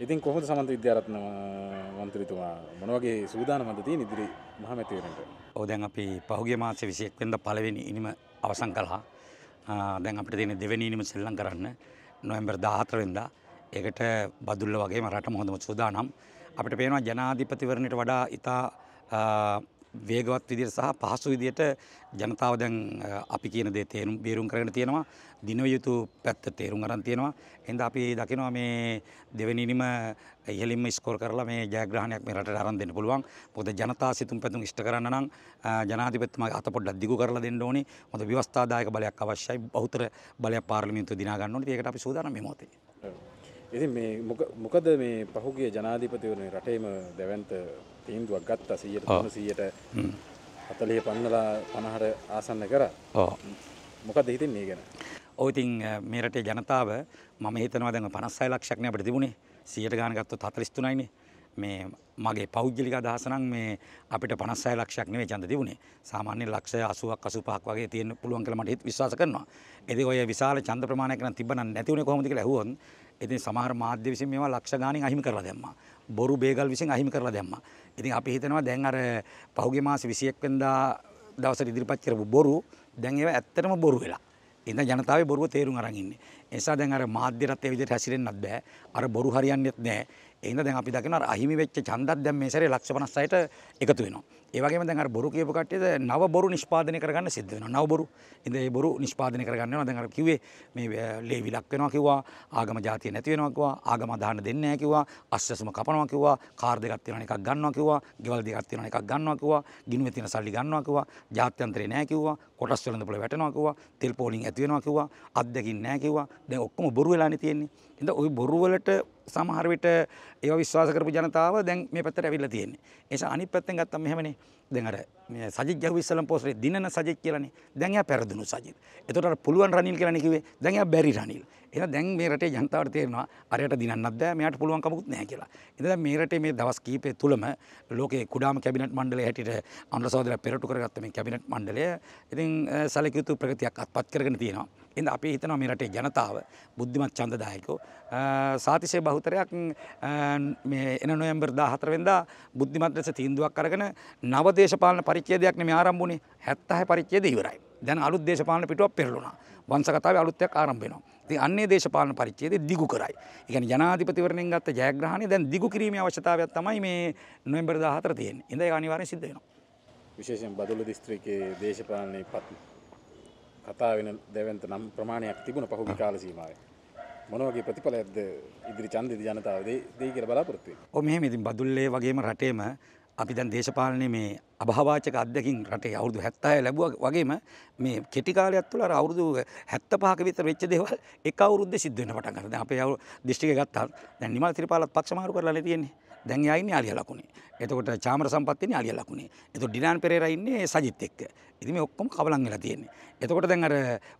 ඉතින් කොහොද සමන්ත විද්‍යාරත්න මන්ත්‍රීතුමා මොන වගේ සූදානමද තියෙන ඉදිරි මහමැතිවරණයට? ඔව් දැන් අපි පහුගිය මාසේ 21 වෙනිදා පළවෙනි ඉනිම අවසන් කළා. දැන් අපිට තියෙන දෙවෙනි ඉනිම සෙල්ලම් කරන්න නොවැම්බර් 14 වෙනිදා. ඒකට බදුල්ල වගේම රටම හොඳම සූදානම්. අපිට පේනවා ජනාධිපතිවරණයට වඩා ඉතා වේගවත් විදියට සහ පහසු විදියට ජනතාව දැන් අපි කියන දේ තේරුම් බේරුම් කරගෙන තියෙනවා දිනව යුතු පැත්ත තේරුම් අරන් තියෙනවා එහෙනම් අපි දකිනවා මේ දෙවෙනිනිම ඉහළින්ම ස්කෝර් කරලා මේ ජයග්‍රහණයක් මේ රටට අරන් දෙන්න පුළුවන් මොකද ජනතා සිතුම් පැතුම් ඉෂ්ට කරන්න නම් ජනාධිපතිතුමා අත පොඩ්ඩක් දිගු කරලා දෙන්න ඕනේ මොකද ව්‍යවස්ථාදායක බලයක් අවශ්‍යයි බහුතර බලයක් පාර්ලිමේන්තුව දිනා ගන්න ඕනේ ඒකට අපි සූදානම් මේ මොහොතේ ඉති මේ මොකද මේ පහුගේ ජනාධීපතිවරණ රටේම දැවන්ත තීන්දුවක් ගත්තා සීයට සීයට හතලේ පන්නලා පණහර ආසන්න කර මොකද හිතින් මේ ගැන ඔවතින් මේරටේ ජනතාව මම හිතනවා දැන් පනස්සයි ලක්ෂක්නය අපට තිබුණේ සියට ගාන ගත්තොත් හතලිස්තුනයිනි මේ මගේ පෞද්ගලික අදහසනම් මේ අපිට පනස්සය ලක්ෂයක් නෙවෙයි ඡන්ද තිබුණේ. සාමාන්‍ය ලක්ෂය 80ක් 85ක් වගේ තියෙන්න පුළුවන් කියලා මට විශ්වාස කරනවා. ඒදී ඔය විශාල ඡන්ද ප්‍රමාණයක් නම් තිබ්බනම් නැති උනේ කොහොමද කියලා ඇහුවොත් ඉතින් සමහර මාධ්‍ය විසින් මේවා ලක්ෂ ගාණින් අහිමි කරලා දැම්මා. බොරු බේගල් විසින් අහිමි කරලා දැම්මා. ඉතින් අපි හිතනවා දැන් අර පහුගිය මාස 21 වෙනිදා දවසට ඉදිරිපත් කරපු බොරු දැන් ඒවා ඇත්තටම බොරු වෙලා. ඉතින් ජනතාවේ බොරුව තේරුම් අරන් ඉන්නේ. නිසා දැන් අර මාධ්‍ය රටේ විදිහට හැසිරෙන්නත් බෑ. අර බොරු හරියන්නේත් නෑ. ඒ හින්දා දැන් අපි දකිනවා අර අහිමි වෙච්ච ඡන්දත් දැන් මේ සැරේ 156ට එකතු වෙනවා. ඒ වගේම දැන් අර බොරු කියපු කට්ටියද නව බොරු නිෂ්පාදනය කරගන්න සිද්ධ වෙනවා. නව බොරු. ඉතින් ඒ බොරු නිෂ්පාදනය කරගන්න වෙනවා. දැන් අර කිව්වේ මේ ලේ විලක් වෙනවා කිව්වා. ආගම જાතිය නැති වෙනවා කිව්වා. ආගම අදහන්න දෙන්නේ නැහැ කිව්වා. අස්සසම කපනවා කිව්වා. කාර් දෙකක් තියෙනවා එකක් ගන්නවා කිව්වා. ගෙවල් දෙකක් තියෙනවා එකක් ගන්නවා කිව්වා. ගිණුමේ තියෙන සල්ලි ගන්නවා කිව්වා. ජාත්‍යන්තරේ නැහැ කිව්වා. කොටස් වලින් දපල වැටෙනවා කිව්වා. තෙල් පෝලිං ඇති වෙනවා කිව්වා. අත්දකින් නැහැ කිව්වා. දැන් ඔක්කොම බොරු වෙලානේ තියෙන්නේ. එතන ওই බොරු වලට සමහර විට ඒවා විශ්වාස කරපු ජනතාව දැන් මේ පැත්තට ඇවිල්ලා තියෙන්නේ. ඒ නිසා අනිත් පැත්තෙන් ගත්තම එහෙමනේ දැන් අර මේ සජිත් ගැහුව ඉස්සලම් පෝස්ටරේ දිනන සජිත් කියලානේ. දැන් එයා පෙරදුණු සජිත්. එතකොට අර පුළුවන් රනිල් කියලානේ කිව්වේ. දැන් එයා බැරි රනිල්. එහෙනම් දැන් මේ රටේ ජනතාවට තේරෙනවා අරයට දිනන්නත් බෑ මෙයාට පුළුවන් කමකුත් නැහැ කියලා. ඉතින් දැන් මේ රටේ මේ දවස් කීපය තුලම ලෝකේ කුඩාම කැබිනට් මණ්ඩලය හැටියට අනුර සහෝදරයා පෙරටු කරගත්ත මේ කැබිනට් මණ්ඩලය ඉතින් සැලකිය යුතු ප්‍රගතියක් අත්පත් කරගෙන තියෙනවා. එඳ අපි හිතනවා මේ රටේ ජනතාව බුද්ධිමත් ඡන්දදායකෝ සාතිශය බහුතරයක් මේ එන නොවැම්බර් 14 වෙනිදා බුද්ධිමත් ලෙස තීන්දුවක් අරගෙන නව දේශපාලන පරිච්ඡේදයක් නෙමෙයි ආරම්භ වුණේ 76 පරිච්ඡේදය ඉවරයි. දැන් අලුත් දේශපාලන පිටුවක් පෙරළුණා. වංශ කතාවේ අලුත් එකක් ආරම්භ වෙනවා. ඉතින් අන්නේ දේශපාලන පරිච්ඡේදය දිගු කරයි. ඒ කියන්නේ ජනාධිපතිවරණයෙන් ගත්ත ජයග්‍රහණය දැන් දිගු කිරීමේ අවශ්‍යතාවයක් තමයි මේ නොවැම්බර් 14 තියෙන්නේ. ඉතින් ඒක අනිවාර්යෙන් සිද්ධ වෙනවා. විශේෂයෙන් බදුල්ල දිස්ත්‍රික්කයේ දේශපාලනයේ කතා වෙන දැවැන්ත නම් ප්‍රමාණයක් තිබුණා පහුගිය කාල සීමාවේ. මොනවගේ ප්‍රතිඵලයක්ද ඉදිරි ඡන්දෙදි ජනතාව දෙයි කියලා බලාපොරොත්තු වෙන්නේ. ඔව් මෙහෙම ඉතින් බදුල්ලේ වගේම රටේම අපි දැන් දේශපාලනයේ මේ අභාවාචක අධ්‍යකින් රටේ අවුරුදු හැත්තාය ලැබුව වගේම මේ කෙටිකාලයක් තුළ අවුරුදු හැත්ත පහක විතර වෙච්ච දේවල් එක අවුරුද්ද සිද්ධ වෙන පටන් ගන්නවා. දැන් අපේ අවුරුදු දිස්ත්‍රික්කය ගත්තා දැන් නිමල් සිරිපාලත් පක්ෂ මාරු කරලා තියෙන්නේ. දැන් එයා ඉන්නේ අලියා ලකුණේ. එතකොට චාමර සම්පත් ඉන්නේ අලියා ලකුණේ. එතකොට ඩිලාන් පෙරේරා ඉන්නේ සජිත් එක්ක. ඉතින් මේ ඔක්කොම කබලන් වෙලා තියෙන්නේ. එතකොට දැන් අර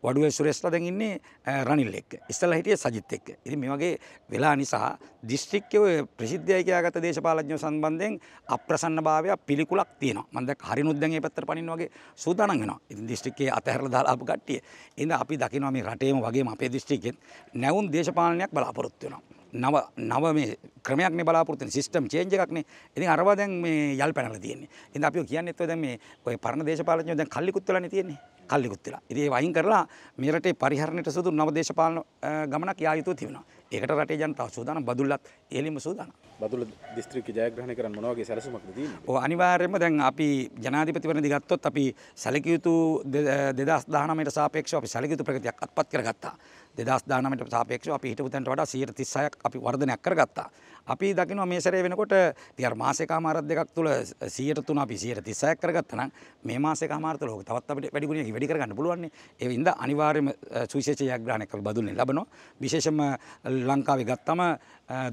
වඩුවේ සුරේෂ්ලා දැන් ඉන්නේ රනිල් එක්ක. ඉස්සෙල්ලා හිටියේ සජිත් එක්ක. ඉතින් මේ වගේ වෙලා නිසා දිස්ත්‍රික්කයේ ඔය ප්‍රසිද්ධයි කියාගත්ත දේශපාලඥයෝ සම්බන්ධයෙන් අප්‍රසන්නභාවය පිළිකුලක් තියෙනවා. මම දැන් හරිනුත් දැන් මේ පැත්තට පනින්න වගේ සූදානම් වෙනවා. ඉතින් දිස්ත්‍රික්කයේ අතහැරලා දාලා ආපු කට්ටිය. ඉතින් අපි දකිනවා මේ රටේම වගේම අපේ දිස්ත්‍රික්කෙත් නැවුම් දේශපාලනයක් බලාපොරොත්තු වෙනවා. නව නව මේ ක්‍රමයක්න බලාපොරත්තු සිිටම් චේන්ජ එකක්නේ ඉති අරවා දැන් මේ යල් පැනල තියන්නේ ඉඳ අපිෝ කියන්නෙත්ව දැන් මේ ඔය පරණ දේශපාලනය දැන් කල්ලිකුත්තුලන තියෙන්නේ කල්ලිකුත්තුල ඉදේ වයින් කරලා මෙරට පරිහරණයට සුදු නව දේශපාලන ගමනක් යායුතු තිබෙනවා ඒකට රටේ ජනතාව සූදාන බදුල්ලත් එලිම සූදාන බදුල දිස්ත්‍රික ජයග්‍රහණ කරන්න මොනවගේ සැලසුමක් තියෙනවා? ඔව් අනිවාර්යයෙන්ම දැන් අපි ජනාධිපතිවරණදි ගත්තොත් අපි සැලකිය යුතු 2019ට සාපේක්ෂව අපි සැලකිය යුතු ප්‍රගතියක් අත්පත් කරගත්තා. දෙදස් දානමට සාපේක්ෂ අපි හිටපුතැන්ට වඩා සීට තිස්සයක් අපි වර්ධනයක් කරගත්තා. අපි දකිනවා මේ සැරේ වෙනකොට තියර් මාසයක මාරත් දෙකක් තුළ සීට තුන අපි සීට තිස්සයක් කරගත්තන මේ මාසක මාරත ලෝක තවත් අපට වැඩිගුණිය වැඩි කරගන්න පුළුවන් ඒ වින්ද අනිවාර්යම සුවිශේෂ ජයග්‍රහණයක් අපි බදුල්නේ ලබනවා. විශේෂම ලංකාවේ ගත්තම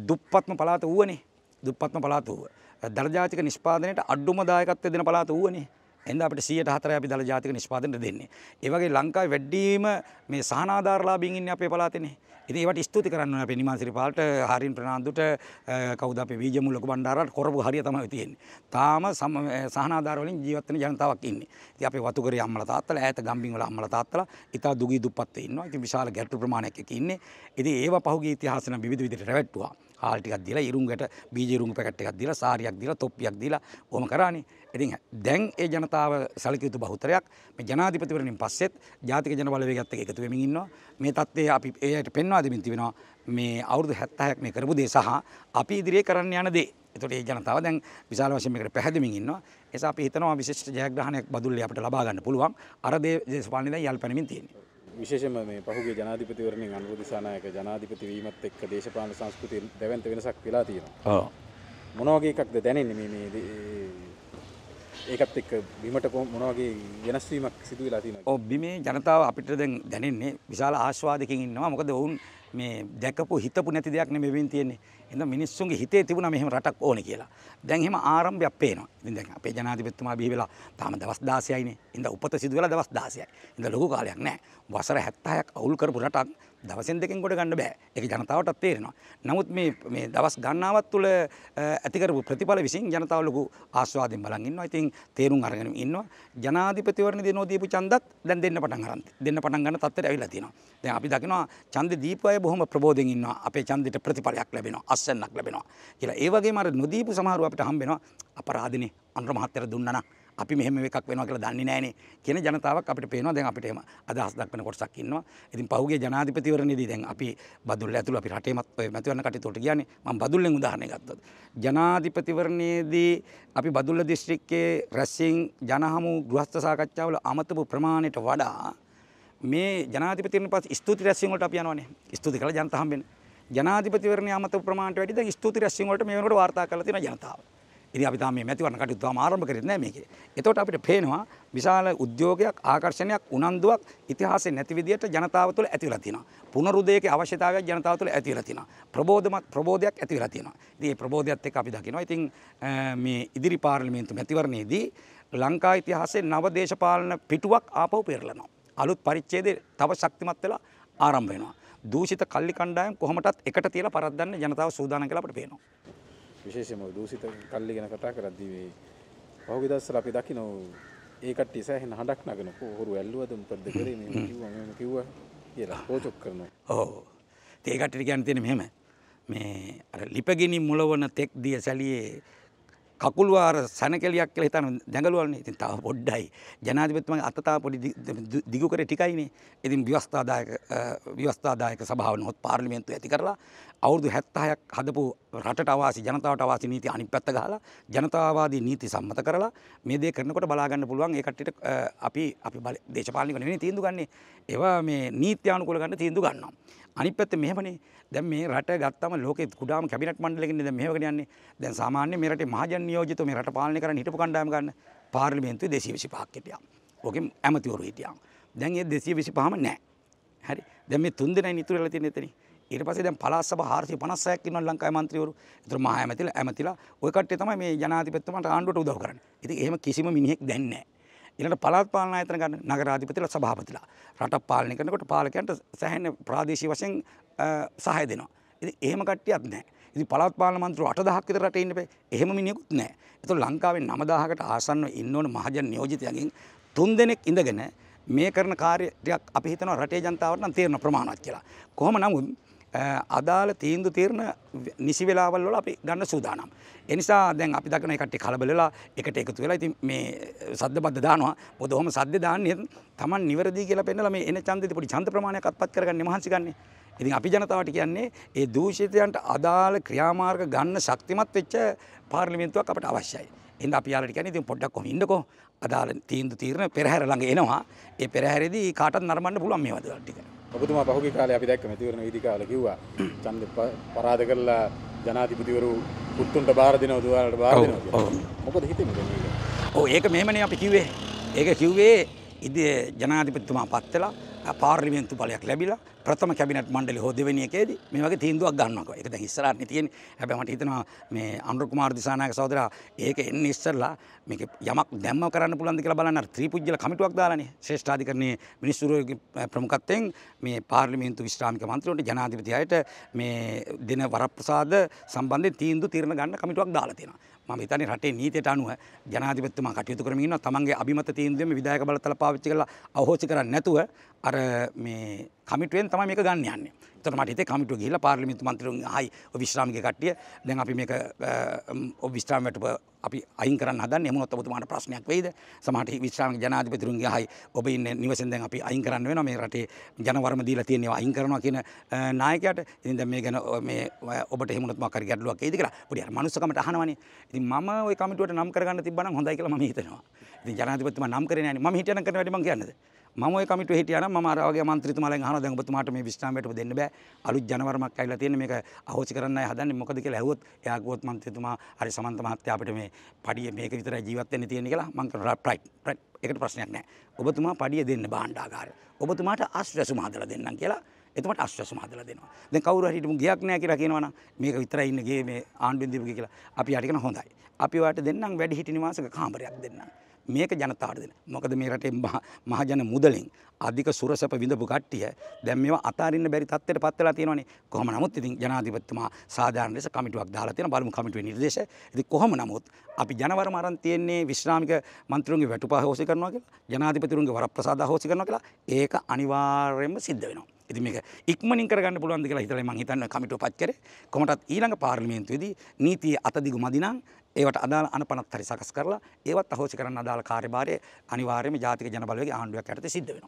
දුප්පත්ම පළාත ඌවනේ. දුප්පත්ම පළාත ඌව. දරජාතික නිෂ්පාදනයට අඩුම දායකත්වය දෙන පළාත ඌවනේ. එන්ද අපට සියට හතර අපි දළ ජාතික නිෂ්පාදනට දෙන්නේ. ඒවගේ ලංකායි වැඩ්ඩීම මේ සහනාධාරලාබිගින් අපේ පලාතිනේ. ඉතින් ඒවට ස්තුති කරන්න අපේ නිමාසිරි පාලට හරින් ප්‍රනාන්දුට කවුද අපේ වීජමූලක බණ්ඩාරට කරපු හරිය තමයි තියෙන්නේ. තාම සහනාධාර වලින් ජීවත් වෙන ජනතාවක් ඉන්නේ. ඉතින් අපේ වතුකරේ අම්මලා තාත්තලා ඈත ගම්බින් වල අම්මලා තාත්තලා ඉතා දුගී දුප්පත් වෙ ඉන්නවා. ඉතින් විශාල ගැටළු ප්‍රමාණයක් එක ඉන්නේ. ඉතින් ඒව පහුගිය ඉතිහාසන විවිධ විදිහට රැවට්ටුවා. හාල් ටිකක් දීලා ඉරුංගට බීජ ඉරුංග පැකට් එකක් දීලා සාරියක් දීලා තොප්පියක් දීලා ඔහොම කරානේ. ඉතින් දැන් ඒ ජනතාව සැලකිය යුතු බහුතරයක් මේ ජනාධිපතිවරණින් පස්සෙත් ජාතික ජන බලවේගයත් එක්ක එකතු වෙමින් ඉන්නවා. මේ தත්ත්වය අපි ඒයට පෙන්වා දෙමින් තිබෙනවා. මේ අවුරුදු 70ක් මේ කරපු දේ සහ අපි ඉදිරියේ කරන්න යන දේ එතකොට ඒ ජනතාව දැන් විශාල වශයෙන් මේකට පැහැදෙමින් ඉන්නවා. එසා අපි හිතනවා විශේෂ ජයග්‍රහණයක් බදුල්ලේ අපිට ලබා ගන්න පුළුවන්. අර දේ දේශපාලනේ දැන් යල් පැනමින් තියෙනවා. විශේෂම මේ පහුගේ ජනාධිපතිවරණින් අනුරුද්ධ දිසානායක ජනාධිපති වීමත් එක්ක දේශපාලන සංස්කෘතිය දැවැන්ත වෙනසක් වෙලා තියෙනවා. ඔව්. මොන වගේ එකක්ද දැනෙන්නේ මේ මේ ඒකත් එක් බිමට කො මොනවගේ වෙනස්වීමක් සිදු වෙලා තියෙනවා. ඔව් බිමේ ජනතාව අපිට දැන් දැනෙන්නේ විශාල ආස්වාදකින් ඉන්නවා. මොකද ඔවුන් මේ දැකපු හිතපු නැති දෙයක් නෙමෙයි මෙවින් තියෙන්නේ. එහෙනම් මිනිස්සුන්ගේ හිතේ තිබුණා මෙහෙම රටක් ඕනේ කියලා. දැන් එහෙම ආරම්භයක් පේනවා. ඉතින් දැන් අපේ ජනාධිපතිතුමා බිහි වෙලා තාම දවස් 16යිනේ. ඉතින් උපත සිදු වෙලා දවස් 16යි. ඉතින් ලොකු කාලයක් නෑ. වසර 76ක් අවුල් කරපු රටක් දවසෙන් දෙකෙන් ගොඩ ගන්න බෑ එක ජනතාවටත් තේරෙනවා. නමුත් මේ දවස් ගන්නාවත් තුළ ඇතිකරපු ප්‍රතිඵල විසින් ජනතාවලකු ආස්වාදෙන් බලන් ඉන්නවා. ඉතින් තේරුම් අරගෙන ඉන්නවා. ජනාධිපතිවරණ දිනෝ දීපු ඡන්දත් දැන් දෙන්න පටන් ගන්න. දෙන්න පටන් ගන්න තත්ත්වයට ඇවිල්ලා තියෙනවා. දැන් අපි දකිනවා ඡන්ද දීපු අය බොහොම ප්‍රබෝධයෙන් ඉන්නවා. අපේ ඡන්දෙට ප්‍රතිඵලයක් ලැබෙනවා. අස්සන්නක් ලැබෙනවා. කියලා ඒ වගේම අර නොදීපු සමහරව අපිට හම්බ වෙනවා. අපරාධනේ අනුර මහත්තයර දුන්නා නම් අපි මෙහෙම එකක් වෙනවා කියලා දන්නේ නැහනේ කියන ජනතාවක් අපිට පේනවා දැන් අපිට එහෙම අදහස් දක්වන කොටසක් ඉන්නවා. ඉතින් පහුගිය ජනාධිපතිවරණයේදී දැන් අපි බදුල්ල ඇතුළු අපි රටේමත් ඔය මැතිවරණ කටයුතුට ගියානේ. මම බදුල්ලෙන් උදාහරණයක් ගත්තොත්. ජනාධිපතිවරණයේදී අපි බදුල්ල දිස්ත්‍රික්කයේ රැස්සින් ජනහමු ගෘහස්ථ සාකච්ඡාවල අමතපු ප්‍රමාණයට වඩා මේ ජනාධිපතිවරණ පස්සේ ස්තුති රැස්සින් වලට අපි යනවානේ. ස්තුති කළා ජනතාව හම්බෙන්නේ. ජනාධිපතිවරණයේ අමතපු ප්‍රමාණයට වැඩි දැන් ස්තුති රැස්සින් වලට මේ වෙනකොට වාර්තා කරලා තියෙනවා ජනතාව. ඉති අපි තාම මැතිවරණ කටයුතු තාම ආරම්භ කරෙත් නැහැ මේකේ. එතකොට අපිට පේනවා විශාල උද්‍යෝගයක් ආකර්ෂණයක් උනන්දුවක් ඉතිහාසයේ නැති විදියට ජනතාව තුළ ඇති වෙලා තියෙනවා. පුනරුදයකේ අවශ්‍යතාවයක් ජනතාව තුළ ඇති වෙලා තියෙනවා. ප්‍රබෝධමත් ප්‍රබෝධයක් ඇති වෙලා තියෙනවා. ඉතින් මේ ප්‍රබෝධයත් එක්ක අපි දකිනවා. ඉතින් මේ ඉදිරි පාර්ලිමේන්තු මැතිවරණයේදී ලංකා ඉතිහාසයේ නව දේශපාලන පිටුවක් ආපහු පෙරලනවා. අලුත් පරිච්ඡේදයේ තව ශක්තිමත් වෙලා ආරම්භ වෙනවා. දූෂිත කල්ලි කණ්ඩායම් කොහොමටත් එකට තියලා පරද්දන්න ජනතාව සූදානම් කියලා අපිට පේනවා. විශේෂම දූසිත කල්ලි ගැන කතා කරද්දී මේ පහුගිය දවස්වල අපි දකින ඒ කට්ටිය සෑහෙන හඬක් නගන හොරු ඇල්ලුවද මොකද කරේ මේ කිව්වා මම කිව්වා කියලා කෝචොක් කරනවා. ඔව්. ඒ කට්ටියට කියන්න තියෙන්නේ මෙහෙම. මේ අර ලිපගිනි මුලවන තෙක් දිය සැලියේ කකුල් වාර සනකෙලියක් කියලා හිතන දැඟලුවල්නේ. ඉතින් තව පොඩ්ඩයි. ජනාධිපතිතුමගේ අත තව පොඩි දිගු කරේ ටිකයිනේ. ඉතින් ව්‍යවස්ථාදායක ව්‍යවස්ථාදායක සභාව නොහොත් පාර්ලිමේන්තුව ඇති කරලා අවුරුදු 76ක් හදපු රටට අවාසි ජනතාවට අවාසි නීති අනිත් පැත්ත ගහලා ජනතාවාදී නීති සම්මත කරලා මේ දේ කරනකොට බලා ගන්න පුළුවන් ඒ කට්ටියට අපි අපි දේශපාලනික නෙවෙයි තීන්දුව ගන්නෙ. ඒවා මේ නීත්‍යානුකූල ගන්න තීන්දුව ගන්නවා. අනිත් පැත්තේ මෙහෙමනේ දැන් මේ රට ගත්තම ලෝකේ කුඩාම කැබිනට් මණ්ඩලයකින් දැන් මෙහෙමකට යන්නේ දැන් සාමාන්‍ය මේ රටේ මහජන නියෝජිතව මේ රට පාලනය කරන්න හිටපු කණ්ඩායම ගන්න පාර්ලිමේන්තුවේ 225ක් හිටියා. ඕකෙන් ඇමතිවරු හිටියා. දැන් ඒ 225ම නැහැ. හරි. දැන් මේ තුන් දෙනයි ඉතුරු වෙලා තියෙන්නේ එතනින්. ඊට පස්සේ දැන් පළාත් සභා 456ක් ඉන්නවා ලංකාවේ මන්ත්‍රීවරු. ඒතර මහ ඇමතිලා ඇමතිලා ওই කට්ටිය තමයි මේ ජනාධිපතිතුමාට ආණ්ඩුවට උදව් කරන්නේ. ඉතින් එහෙම කිසිම මිනිහෙක් දැන් නැහැ. ඊළඟට පළාත් පාලන ආයතන ගන්න නගරාධිපතිලා සභාපතිලා රට පාලනය කරනකොට පාලකයන්ට සෑහෙන ප්‍රාදේශීය වශයෙන් සහාය දෙනවා. ඉතින් එහෙම කට්ටියක් නැහැ. ඉතින් පළාත් පාලන මන්ත්‍රීව 8000ක් විතර රටේ ඉන්න බෑ. එහෙම මිනිහෙකුත් නැහැ. ඒතකොට ලංකාවේ 9000කට ආසන්නව ඉන්න ඕන මහජන නියෝජිතයන්ගෙන් තුන් දෙනෙක් ඉඳගෙන මේ කරන කාර්යයක් අපි හිතනවා රටේ ජනතාවට නම් තේරෙන ප්‍රමාණවත් කියලා. කොහොම නමුත් අදාළ තීන්දු තීරණ නිසි වෙලාවල් වල අපි ගන්න සූදානම්. එනිසා දැන් අපි දකින එකට කලබලලා එකට එකතු වෙලා ඉතින් මේ සද්ද බද්ද දානවා. මොකද ඔහොම සද්ද දාන්නේ Taman නිවැරදි කියලා පෙන්නලා මේ එන ඡන්දෙදි පොඩි ඡන්ද ප්‍රමාණයක් අත්පත් කරගන්නේ මහන්සි ගන්න. ඉතින් අපි ජනතාවට කියන්නේ ඒ දූෂිතයන්ට අදාළ ක්‍රියාමාර්ග ගන්න ශක්තිමත් වෙච්ච පාර්ලිමේන්තුවක් අපට අවශ්‍යයි. එඳ අපි යාලට කියන්නේ ඉතින් පොඩ්ඩක් කොහොම ඉන්නකෝ. අදාළ තීන්දුව තීරණ පෙරහැර ළඟ එනවා. ඒ පෙරහැරේදී කාටත් නරඹන්න පුළුවන් මේ වදවල් ටික. ඔබතුමා පහුගිය කාලේ අපි දැක්ක මෙතිවරණ වීදි කාලේ කිව්වා ඡන්ද පරාද කරලා ජනාධිපතිවරු පුට්ටුන්ට බාර දෙනවා දුවාලට බාර දෙනවා මොකද හිතෙන්නේ මේක ඔව් ඒක මෙහෙමනේ අපි කිව්වේ ඒක කිව්වේ ඉතින් ජනාධිපතිතුමා පත් වෙලා පාර්ලිමේන්තු බලයක් ලැබිලා ප්‍රථම කැබිනට මණ්ඩලි හෝ දෙවෙනි එකේදී මේ වගේ තීන්දුවක් ගන්නවා. ඒක දැන් ඉස්සරහට තියෙන. හැබැයි මට හිතෙනවා මේ අනුර කුමාර දිසානායක සහෝදරයා ඒක එන්නේ ඉස්සරලා මේක යමක් දැම්ම කරන්න පුළුවන්ද කියලා බලන්න අර ත්‍රිපුජ්‍යල කමිටුවක් දාලානේ. ශ්‍රේෂ්ඨාධිකරණයේ මිනිස්සුරුවගේ ප්‍රමුඛත්වයෙන් මේ පාර්ලිමේන්තු විශ්‍රාමික මන්ත්‍රීවරුන්ට ජනාධිපති අයට මේ දෙන වරප්‍රසාද සම්බන්ධයෙන් තීන්දුව තීරණ ගන්න කමිටුවක් දාලා තියෙනවා. මම හිතන්නේ රටේ නීතියට අනුව ජනාධිපතිතුමා කටයුතු කරමින් ඉන්නවා. තමන්ගේ අභිමත තීන්දුවෙම විධායක බලතල පාවිච්චි කරලා අවහෝසි කරන්නේ නැතුව අර මේ කමිටුවෙන් තමයි මේක ගන්න යන්නේ. ඒතර මට හිතේ කමිටුව ගිහිල්ලා පාර්ලිමේන්තු මන්ත්‍රීවරුන් ආයි ඔය විශ්‍රාමික කට්ටිය දැන් අපි මේක ඔය විශ්‍රාම වැටුප අපි අයින් කරන්න හදන්නේ එමුණොත් ඔබතුමාට ප්‍රශ්නයක් වෙයිද? සමහරට විශ්‍රාමික ජනාධිපතිවරුන්ගේ ආයි ඔබ ඉන්නේ නිවසෙන් දැන් අපි අයින් කරන්න වෙනවා මේ රටේ ජනවර්ම දීලා තියෙනවා අයින් කරනවා කියන නායකයාට. ඉතින් දැන් මේ ගැන මේ ඔබට එහෙමුණොත් මොකක් හරි ගැටලුවක් එයිද කියලා පොඩි අර මනුස්සකමට අහනවනේ. ඉතින් මම ওই කමිටුවට නම් කරගන්න තිබ්බනම් හොඳයි කියලා මම හිතනවා. ඉතින් ජනාධිපතිතුමා නම් කරේ නැහැ නේ. මම හිතන කරන වැඩේ මම කියන්නද? මම ඔය කමිටුවේ හිටියා නම් මම අර වගේ മന്ത്രിතුමාලෙන් අහනවා දැන් ඔබතුමාට මේ විශ්‍රාමයට දෙන්න බෑ අලුත් ජනවරමක් ඇවිල්ලා තියෙන මේක අහෝසි කරන්න අය හදන්නේ මොකද කියලා ඇහුවොත් එයා ගොත් മന്ത്രിතුමා හරි සමන්ත මහත්තයා අපිට මේ පඩිය මේක විතරයි ජීවත් වෙන්න තියෙන්නේ කියලා මම කරා රයිට් රයිට් ඒකට ප්‍රශ්නයක් නෑ ඔබතුමා පඩිය දෙන්න භාණ්ඩාගාරය ඔබතුමාට ආශ්‍රයසුම හදලා දෙන්නම් කියලා එතමට අශ්වසම හදලා දෙනවා. දැන් කවුරු හරි හිටමු ගියක් නැහැ කියලා කියනවනම් මේක විතරයි ඉන්නේ ගේ මේ ආණ්ඩුවෙන් දීපු කියලා අපි යට කියන හොඳයි. අපි වාට දෙන්නම් වැඩි හිටි නිවාසක කාමරයක් දෙන්නම්. මේක ජනතාවට දෙන. මොකද මේ රටේ මහජන මුදලෙන් අධික සුරසැප විඳපු කට්ටිය දැන් මේවා අතාරින්න බැරි තත්ත්වයට පත් වෙලා තියෙනවානේ. කොහොම නමුත් ඉතින් ජනාධිපතිතුමා සාධාරණ ලෙස කමිටුවක් දාලා තියෙන බලමු කමිටුවේ නිර්දේශය. ඉතින් කොහොම නමුත් අපි ජනවරම අරන් තියෙන්නේ විශ්‍රාමික මන්ත්‍රීවරුන්ගේ වැටුපා හොසි කරනවා කියලා, ජනාධිපතිවරුන්ගේ වරප්‍රසාද හොසි කරනවා කියලා. ඒක අනිවාර්යයෙන්ම සිද්ධ වෙනවා. ඉතින් මේක ඉක්මනින් කරගන්න පුළුවන්ද කියලා හිතලා මම හිතන්නේ කමිටුව පත් කරේ. කොහොමටත් ඊළඟ පාර්ලිමේන්තුවේදී නීතියේ අතදිගු මදි නම් ඒවට අදාළ අනපනත් හරි සකස් කරලා ඒවත් අහෝසි කරන්න අදාළ කාර්යභාරය අනිවාර්යයෙන්ම ජාතික ජනබලවේග ආණ්ඩුවක් යටතේ සිද්ධ වෙනවා.